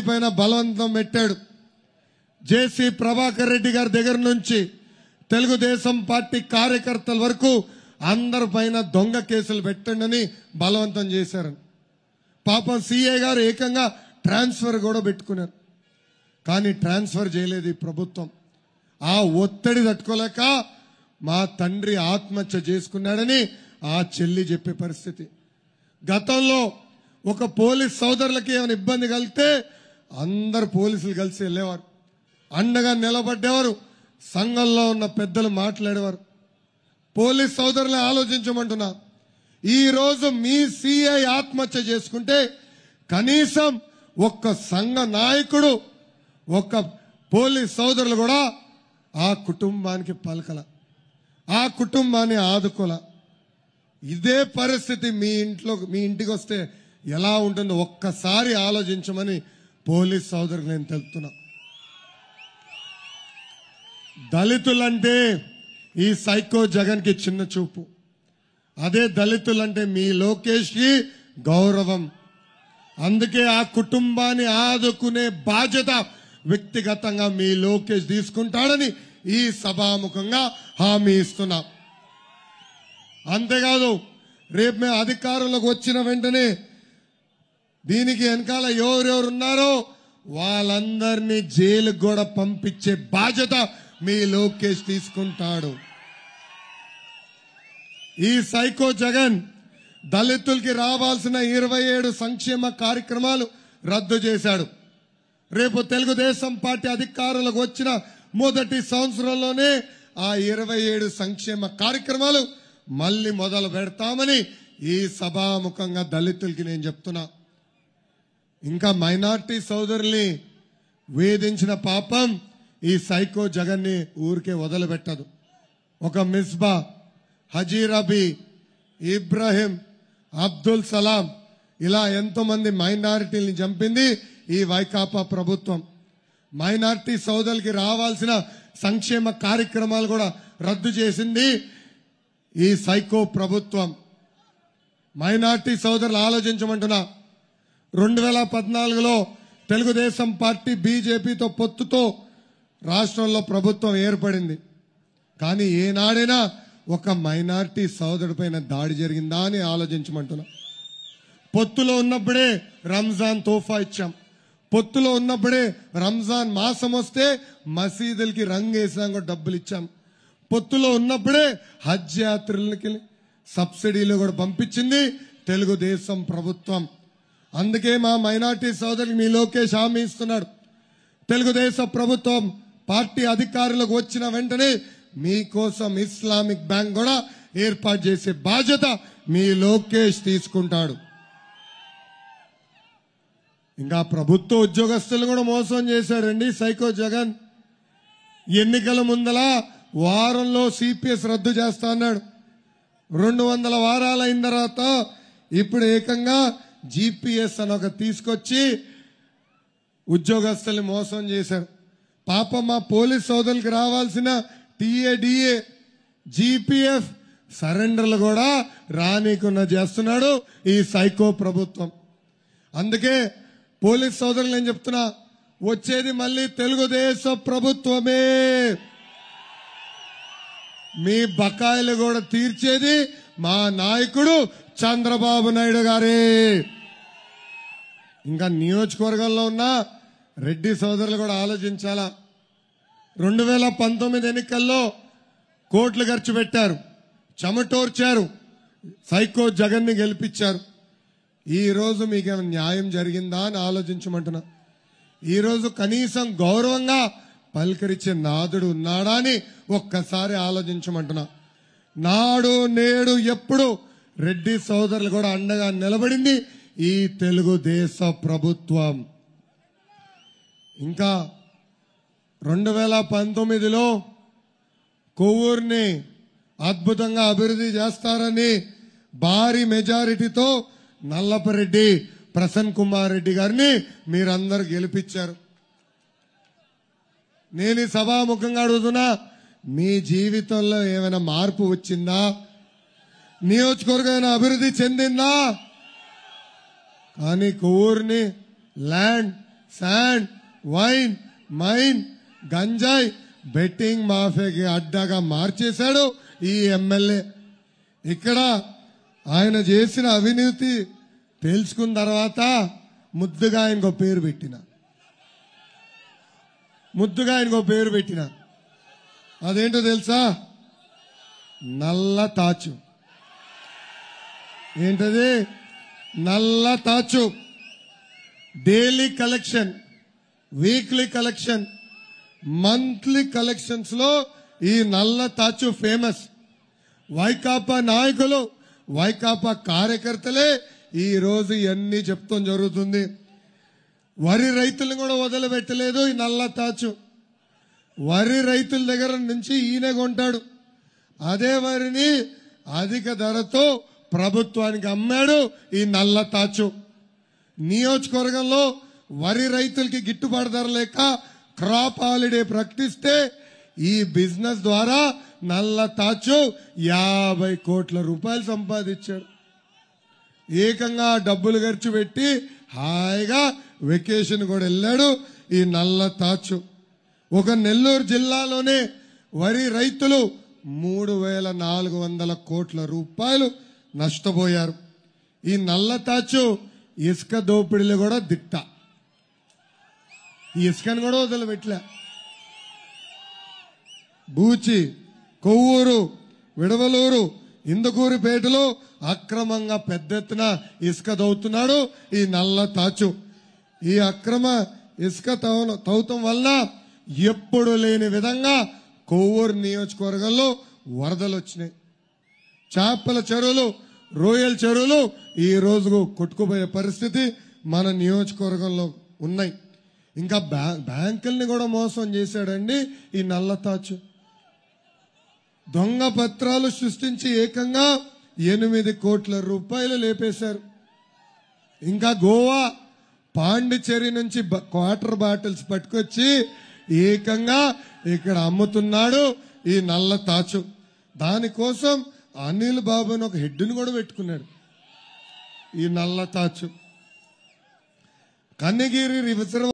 భూమి పైన బలవంతం పెట్టాడు జేసీ ప్రభాకర్ రెడ్డి గారి దగ్గర నుంచి తెలుగుదేశం పార్టీ కార్యకర్తల వరకు అందరి పైన దొంగ కేసులు పెట్టండి బలవంతం చేశారని పాపం సీఏ గారు ఏకంగా ట్రాన్స్ఫర్ కూడా పెట్టుకున్నారు కానీ ట్రాన్స్ఫర్ చేయలేదు ఈ ప్రభుత్వం ఆ ఒత్తిడి తట్టుకోలేక మా తండ్రి ఆత్మహత్య చేసుకున్నాడని ఆ చెల్లి చెప్పే పరిస్థితి గతంలో ఒక పోలీస్ సోదరులకి ఏమైనా ఇబ్బంది కలిగితే అందరు పోలీసులు కలిసి వెళ్ళేవారు అండగా నిలబడ్డేవారు సంఘంలో ఉన్న పెద్దలు మాట్లాడేవారు పోలీస్ సోదరులు ఆలోచించమంటున్నా ఈరోజు మీ సిఐ ఆత్మహత్య చేసుకుంటే కనీసం ఒక్క సంఘ నాయకుడు ఒక్క పోలీస్ సోదరులు కూడా ఆ కుటుంబానికి పలకల ఆ కుటుంబాన్ని ఆదుకోల ఇదే పరిస్థితి మీ ఇంట్లో మీ ఇంటికి వస్తే ఎలా ఉంటుందో ఒక్కసారి ఆలోచించమని పోలీస్ సోదరు నేను తెలుపుతున్నా దళితులంటే ఈ సైకో జగన్కి చిన్న చూపు అదే దళితులంటే మీ లోకేష్కి గౌరవం అందుకే ఆ కుటుంబాన్ని ఆదుకునే బాధ్యత వ్యక్తిగతంగా మీ లోకేష్ తీసుకుంటాడని ఈ సభాముఖంగా హామీ ఇస్తున్నా అంతేకాదు రేపు మేము అధికారంలోకి వచ్చిన వెంటనే దీనికి వెనకాల ఉన్నారో వాళ్ళందరినీ జైలుకు కూడా పంపించే బాధ్యత మీ లోకేష్ తీసుకుంటాడు ఈ సైకో జగన్ దళితులకి రావాల్సిన ఇరవై ఏడు సంక్షేమ కార్యక్రమాలు రద్దు చేశాడు రేపు తెలుగుదేశం పార్టీ అధికారంలోకి వచ్చిన మొదటి సంవత్సరంలోనే ఆ ఇరవై ఏడు సంక్షేమ కార్యక్రమాలు మళ్ళీ మొదలు పెడతామని ఈ సభాముఖంగా దళితులకి నేను చెప్తున్నా ఇంకా మైనార్టీ సోదరుల్ని వేధించిన పాపం ఈ సైకో జగన్ ని ఊరికే వదలబెట్టదు ఒక మిస్బా హజీరబీ ఇబ్రాహిం అబ్దుల్ సలాం ఇలా ఎంతో మంది మైనారిటీని చంపింది ఈ వైకాపా ప్రభుత్వం మైనార్టీ సోదరులకి రావాల్సిన సంక్షేమ కార్యక్రమాలు కూడా రద్దు చేసింది ఈ సైకో ప్రభుత్వం మైనార్టీ సోదరులు ఆలోచించమంటున్నా రెండు వేల పద్నాలుగులో తెలుగుదేశం పార్టీ బీజేపీతో పొత్తుతో రాష్ట్రంలో ప్రభుత్వం ఏర్పడింది కానీ ఏనాడైనా ఒక మైనార్టీ సోదరుడిపైన దాడి జరిగిందా అని ఆలోచించమంటున్నా పొత్తులో ఉన్నప్పుడే రంజాన్ తోఫా ఇచ్చాం పొత్తులో ఉన్నప్పుడే రంజాన్ మాసం వస్తే మసీదులకి రంగేసినాక డబ్బులు ఇచ్చాం పొత్తులో ఉన్నప్పుడే హజ్ యాత్రలకి సబ్సిడీలు కూడా పంపించింది తెలుగుదేశం ప్రభుత్వం అందుకే మా మైనార్టీ సోదరులు మీ లోకేష్ హామీ ఇస్తున్నాడు తెలుగుదేశం ప్రభుత్వం పార్టీ అధికారులకు వచ్చిన వెంటనే మీకోసం ఇస్లామిక్ బ్యాంక్ కూడా ఏర్పాటు చేసే బాధ్యత మీ లోకేష్ తీసుకుంటాడు ఇంకా ప్రభుత్వ ఉద్యోగస్తులు కూడా మోసం చేశాడండి సైకో జగన్ ఎన్నికల ముందల వారంలో సిపిఎస్ రద్దు చేస్తా అన్నాడు రెండు వందల వారాలైన తర్వాత ఇప్పుడు ఏకంగా జిపిఎస్ అని ఒక తీసుకొచ్చి ఉద్యోగస్తుల్ని మోసం చేశారు పాపం మా పోలీస్ సోదరులకు రావాల్సిన టీఏడిఏ జీపీఎఫ్ సరెండర్లు కూడా రానీకున్న చేస్తున్నాడు ఈ సైకో ప్రభుత్వం అందుకే పోలీస్ సోదరులు నేను చెప్తున్నా వచ్చేది మళ్ళీ తెలుగుదేశ ప్రభుత్వమే మీ బకాయిలు కూడా తీర్చేది మా నాయకుడు చంద్రబాబు నాయుడు గారి ఇంకా నియోజకవర్గంలో ఉన్న రెడ్డి సోదరులు కూడా ఆలోచించాలా రెండు వేల పంతొమ్మిది ఎన్నికల్లో కోట్లు ఖర్చు పెట్టారు చెమటోర్చారు సైకో జగన్ని గెలిపించారు ఈరోజు మీకు న్యాయం జరిగిందా అని ఆలోచించమంటున్నా ఈరోజు కనీసం గౌరవంగా పలకరించే నాదుడు ఉన్నాడా అని ఒక్కసారి ఆలోచించమంటున్నా నాడు నేడు ఎప్పుడు రెడ్డి సోదరులు కూడా అండగా నిలబడింది ఈ తెలుగుదేశ ప్రభుత్వం ఇంకా రెండు వేల పంతొమ్మిదిలో కొవ్వూరిని అద్భుతంగా అభివృద్ధి చేస్తారని భారీ మెజారిటీతో నల్లపరెడ్డి ప్రసన్ కుమార్ రెడ్డి గారిని మీరందరు గెలిపించారు నేను సభాముఖంగా అడుగుతున్నా మీ జీవితంలో ఏమైనా మార్పు వచ్చిందా నియోజకవర్గం అభివృద్ధి చెందిందా కానీ కోర్ని ల్యాండ్ శాండ్ వైన్ మైన్ గంజాయి బెట్టింగ్ మాఫియాకి అడ్డాగా మార్చేశాడు ఈ ఎమ్మెల్యే ఇక్కడ ఆయన చేసిన అవినీతి తెలుసుకున్న తర్వాత ముద్దుగా ఆయనకు పేరు పెట్టిన ముద్దుగా ఆయనకు పేరు పెట్టిన అదేంటో తెలుసా నల్ల తాచు ఏంటది నల్ల తాచు daily collection weekly collection monthly collections లో ఈ నల్ల తాచు ఫేమస్ వైకాపా నాయకులు వైకాపా కార్యకర్తలే ఈ రోజు ఇవన్నీ చెప్తాం జరుగుతుంది వరి రైతులను కూడా వదిలిపెట్టలేదు ఈ నల్ల తాచు వరి రైతుల దగ్గర నుంచి ఈయన కొంటాడు అదే వరిని అధిక ధరతో ప్రభుత్వానికి అమ్మాడు ఈ నల్ల తాచు నియోజకవర్గంలో వరి రైతులకి గిట్టుబాటు ధర లేక క్రాప్ హాలిడే ప్రకటిస్తే ఈ బిజినెస్ ద్వారా నల్ల తాచు యాభై కోట్ల రూపాయలు సంపాదించాడు ఏకంగా డబ్బులు ఖర్చు పెట్టి హాయిగా వెకేషన్ కూడా వెళ్ళాడు ఈ నల్ల తాచు ఒక నెల్లూరు జిల్లాలోనే వరి రైతులు మూడు వేల నాలుగు వందల కోట్ల రూపాయలు నష్టపోయారు ఈ నల్ల తాచు ఇసుక దోపిడీలు కూడా దిట్ట ఈ ఇసుకను కూడా వదిలిపెట్టలే బూచి కొవ్వూరు విడవలూరు ఇందుకూరిపేటలో అక్రమంగా పెద్ద ఎత్తున ఇసుక తవ్వుతున్నాడు ఈ నల్ల తాచు ఈ అక్రమ ఇసుక తవ్వటం వలన ఎప్పుడు లేని విధంగా కొవ్వూరు నియోజకవర్గంలో వరదలు వచ్చినాయి చేపల చెరువులు రోయల్ చెరువులు ఈ రోజుకు కొట్టుకుపోయే పరిస్థితి మన నియోజకవర్గంలో ఉన్నాయి ఇంకా బ్యాంకుల్ని కూడా మోసం చేశాడండి ఈ నల్ల తాచు దొంగ పత్రాలు సృష్టించి ఏకంగా ఎనిమిది కోట్ల రూపాయలు లేపేశారు ఇంకా గోవా పాండిచేరి నుంచి క్వార్టర్ బాటిల్స్ పట్టుకొచ్చి ఏకంగా ఇక్కడ అమ్ముతున్నాడు ఈ నల్ల తాచు దానికోసం అనిల్ బాబు అని ఒక హెడ్ని కూడా పెట్టుకున్నాడు ఈ నల్ల తాచు కన్నగిరి రిజర్వ్